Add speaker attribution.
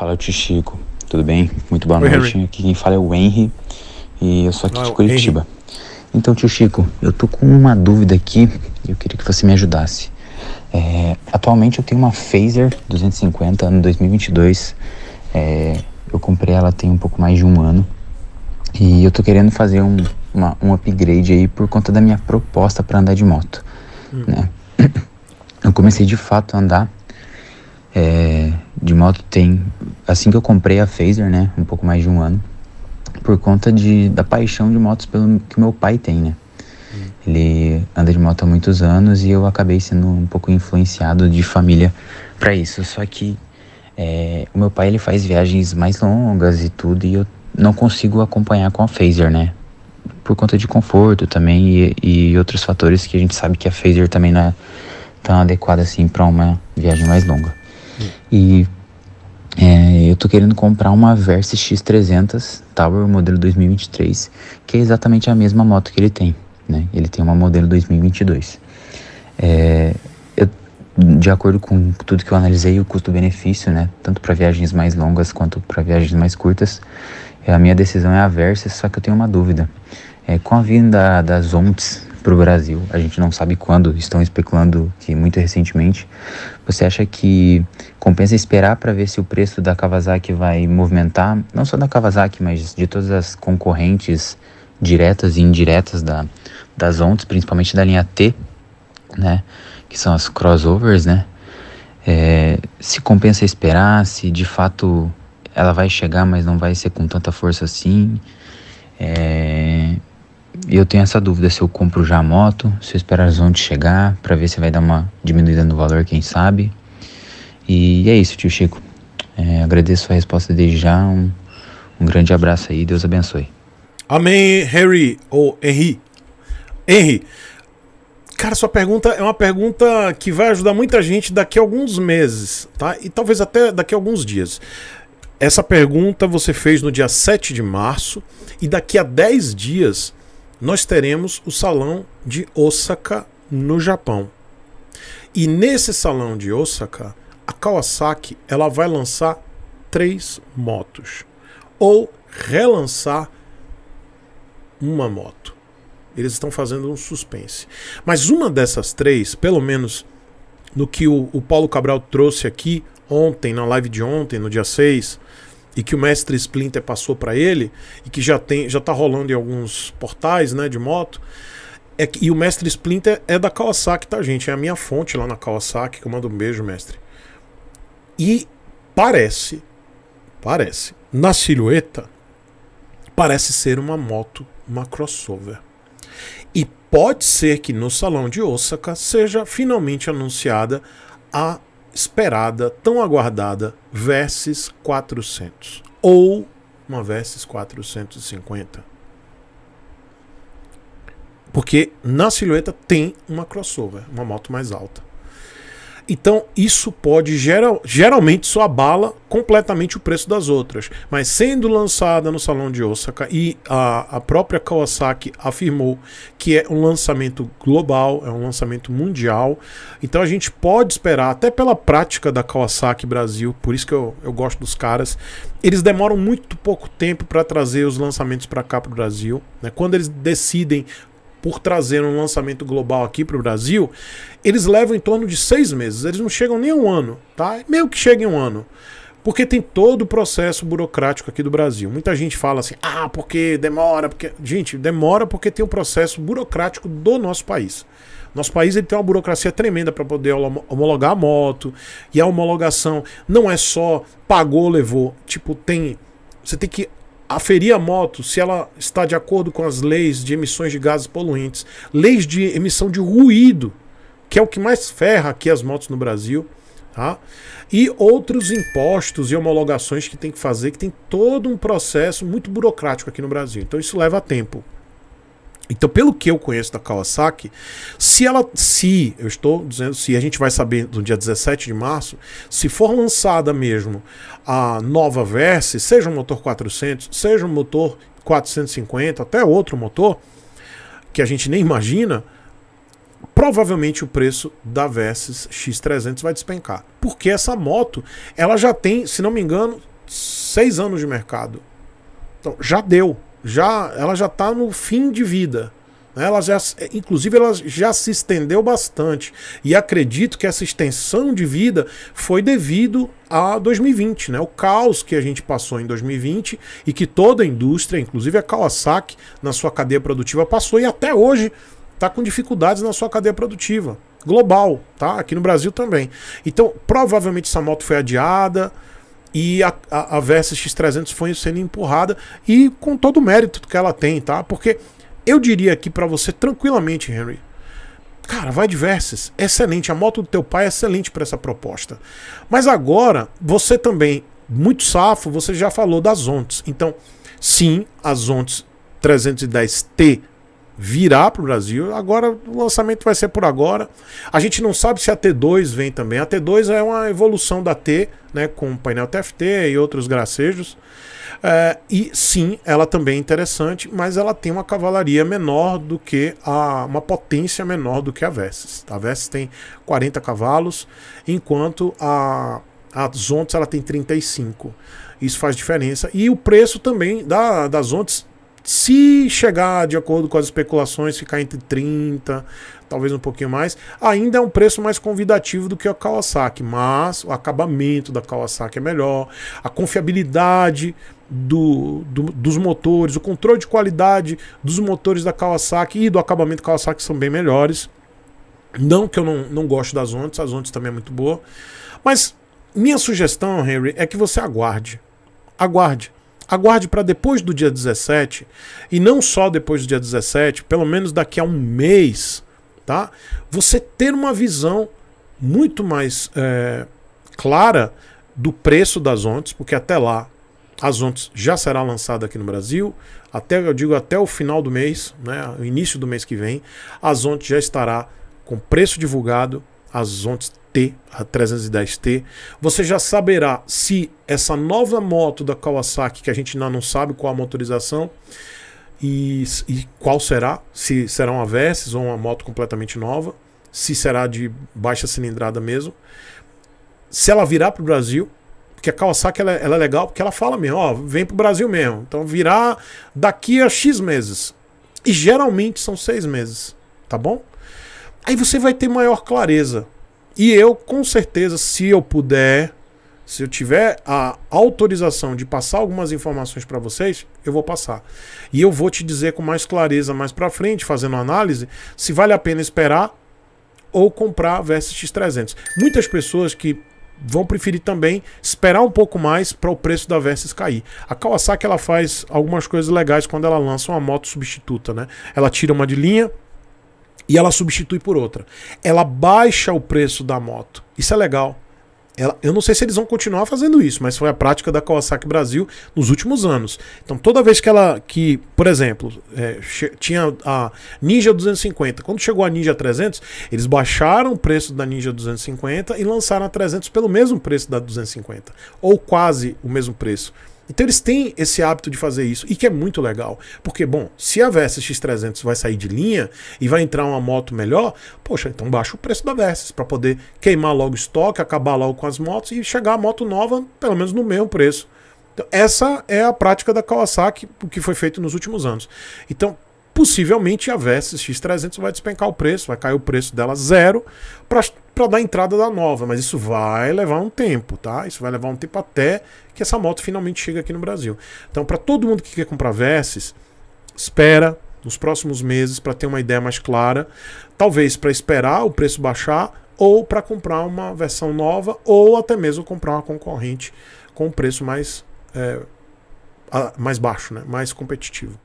Speaker 1: Fala, tio Chico. Tudo bem? Muito boa Oi, noite. Aqui quem fala é o Henry e eu sou aqui Não, de é Curitiba. Henry. Então, tio Chico, eu tô com uma dúvida aqui e eu queria que você me ajudasse. É, atualmente eu tenho uma Phaser 250 ano 2022. É, eu comprei ela tem um pouco mais de um ano e eu tô querendo fazer um, uma, um upgrade aí por conta da minha proposta para andar de moto, hum. né? Eu comecei de fato a andar é, de moto tem assim que eu comprei a Phaser, né, um pouco mais de um ano, por conta de, da paixão de motos pelo que meu pai tem, né? Hum. Ele anda de moto há muitos anos e eu acabei sendo um pouco influenciado de família para isso. Só que é, o meu pai ele faz viagens mais longas e tudo e eu não consigo acompanhar com a Phaser, né? Por conta de conforto também e, e outros fatores que a gente sabe que a Phaser também não é tão adequada assim para uma viagem mais longa. Hum. E é, eu tô querendo comprar uma Versa X300 Tower modelo 2023, que é exatamente a mesma moto que ele tem, né? Ele tem uma modelo 2022. É, eu, de acordo com tudo que eu analisei, o custo-benefício, né? Tanto para viagens mais longas quanto para viagens mais curtas, é, a minha decisão é a Versa, só que eu tenho uma dúvida. É, com a vinda das ONTs para o Brasil, a gente não sabe quando, estão especulando que muito recentemente, você acha que compensa esperar para ver se o preço da Kawasaki vai movimentar, não só da Kawasaki, mas de todas as concorrentes diretas e indiretas da, das ONTs, principalmente da linha T, né? Que são as crossovers, né? É, se compensa esperar, se de fato ela vai chegar, mas não vai ser com tanta força assim. É, e eu tenho essa dúvida se eu compro já a moto, se eu esperar a Zonte chegar para ver se vai dar uma diminuída no valor, quem sabe. E é isso, tio Chico. É, agradeço a resposta desde já. Um, um grande abraço aí, Deus abençoe.
Speaker 2: Amém, Harry ou oh, Henry. Henry, cara, sua pergunta é uma pergunta que vai ajudar muita gente daqui a alguns meses, tá? E talvez até daqui a alguns dias. Essa pergunta você fez no dia 7 de março e daqui a 10 dias nós teremos o Salão de Osaka, no Japão. E nesse Salão de Osaka, a Kawasaki ela vai lançar três motos ou relançar uma moto. Eles estão fazendo um suspense. Mas uma dessas três, pelo menos no que o, o Paulo Cabral trouxe aqui ontem, na live de ontem, no dia 6, e que o mestre Splinter passou para ele e que já tem já tá rolando em alguns portais, né, de moto. É que, e o mestre Splinter é da Kawasaki, tá, gente? É a minha fonte lá na Kawasaki, que eu mando um beijo, mestre. E parece parece na silhueta parece ser uma moto, uma crossover. E pode ser que no salão de Osaka seja finalmente anunciada a esperada, tão aguardada Versus 400 ou uma Versus 450. Porque na silhueta tem uma crossover, uma moto mais alta. Então, isso pode geral, geralmente só abala completamente o preço das outras. Mas sendo lançada no Salão de Osaka, e a, a própria Kawasaki afirmou que é um lançamento global, é um lançamento mundial. Então a gente pode esperar, até pela prática da Kawasaki Brasil, por isso que eu, eu gosto dos caras. Eles demoram muito pouco tempo para trazer os lançamentos para cá para o Brasil. Né? Quando eles decidem por trazer um lançamento global aqui para o Brasil, eles levam em torno de seis meses. Eles não chegam nem um ano, tá? Meio que chega em um ano. Porque tem todo o processo burocrático aqui do Brasil. Muita gente fala assim, ah, porque demora, porque. Gente, demora porque tem o um processo burocrático do nosso país. Nosso país ele tem uma burocracia tremenda para poder homologar a moto. E a homologação não é só pagou, levou. Tipo, tem. Você tem que aferir a moto se ela está de acordo com as leis de emissões de gases poluentes, leis de emissão de ruído, que é o que mais ferra aqui as motos no Brasil, tá? E outros impostos e homologações que tem que fazer, que tem todo um processo muito burocrático aqui no Brasil. Então isso leva tempo. Então, pelo que eu conheço da Kawasaki, se ela, se, eu estou dizendo, se a gente vai saber no dia 17 de março, se for lançada mesmo a nova Verse, seja um motor 400, seja um motor 450, até outro motor, que a gente nem imagina, provavelmente o preço da Versys X300 vai despencar. Porque essa moto, ela já tem, se não me engano, seis anos de mercado. Então, já deu já ela já está no fim de vida. Né? Ela já, inclusive, ela já se estendeu bastante. E acredito que essa extensão de vida foi devido a 2020, né? O caos que a gente passou em 2020 e que toda a indústria, inclusive a Kawasaki, na sua cadeia produtiva passou e até hoje está com dificuldades na sua cadeia produtiva global, tá? Aqui no Brasil também. Então, provavelmente essa moto foi adiada, e a, a, a Versa X300 foi sendo empurrada e com todo o mérito que ela tem, tá? Porque eu diria aqui para você tranquilamente, Henry, cara, vai de Versys, excelente, a moto do teu pai é excelente para essa proposta. Mas agora, você também, muito safo, você já falou das Ontes. Então, sim, as Ontes 310T virá para o Brasil. Agora o lançamento vai ser por agora. A gente não sabe se a T2 vem também. A T2 é uma evolução da T, né, com painel TFT e outros gracejos. É, e sim, ela também é interessante, mas ela tem uma cavalaria menor do que a. uma potência menor do que a Vesis. A Vesis tem 40 cavalos, enquanto a, a Zontes ela tem 35. Isso faz diferença. E o preço também da, da Zontes se chegar de acordo com as especulações, ficar entre 30, talvez um pouquinho mais, ainda é um preço mais convidativo do que a Kawasaki, mas o acabamento da Kawasaki é melhor, a confiabilidade do, do, dos motores, o controle de qualidade dos motores da Kawasaki e do acabamento Kawasaki são bem melhores. Não que eu não, não goste das Ondas, as Ondas também é muito boa, mas minha sugestão, Henry, é que você aguarde. Aguarde. Aguarde para depois do dia 17, e não só depois do dia 17, pelo menos daqui a um mês, tá? Você ter uma visão muito mais é, clara do preço das ONTs, porque até lá as ONTs já será lançada aqui no Brasil, até eu digo até o final do mês, né, o início do mês que vem, as ONTs já estará com preço divulgado, a Zontes T, a 310T, você já saberá se essa nova moto da Kawasaki, que a gente ainda não sabe qual a motorização e, e qual será, se será uma Versys ou uma moto completamente nova, se será de baixa cilindrada mesmo, se ela virá para o Brasil, porque a Kawasaki ela, é, ela, é legal porque ela fala mesmo, ó, vem pro Brasil mesmo. Então virá daqui a X meses. E geralmente são seis meses, tá bom? Aí você vai ter maior clareza. E eu, com certeza, se eu puder, se eu tiver a autorização de passar algumas informações para vocês, eu vou passar. E eu vou te dizer com mais clareza mais para frente, fazendo análise, se vale a pena esperar ou comprar a Versys 300. Muitas pessoas que vão preferir também esperar um pouco mais para o preço da Versys cair. A Kawasaki ela faz algumas coisas legais quando ela lança uma moto substituta, né? Ela tira uma de linha, e ela substitui por outra. Ela baixa o preço da moto. Isso é legal. Ela, eu não sei se eles vão continuar fazendo isso, mas foi a prática da Kawasaki Brasil nos últimos anos. Então, toda vez que ela, que, por exemplo, é, tinha a Ninja 250, quando chegou a Ninja 300, eles baixaram o preço da Ninja 250 e lançaram a 300 pelo mesmo preço da 250, ou quase o mesmo preço. Então eles têm esse hábito de fazer isso, e que é muito legal. Porque, bom, se a Versys X300 vai sair de linha e vai entrar uma moto melhor, poxa, então baixa o preço da Versys para poder queimar logo o estoque, acabar logo com as motos e chegar a moto nova pelo menos no mesmo preço. Então, essa é a prática da Kawasaki, o que foi feito nos últimos anos. Então, possivelmente a Versys X300 vai despencar o preço, vai cair o preço dela zero para dar entrada da nova, mas isso vai levar um tempo, tá? Isso vai levar um tempo até que essa moto finalmente chegue aqui no Brasil. Então, para todo mundo que quer comprar Versys, espera nos próximos meses para ter uma ideia mais clara, talvez para esperar o preço baixar ou para comprar uma versão nova ou até mesmo comprar uma concorrente com um preço mais é, mais baixo, né? mais competitivo.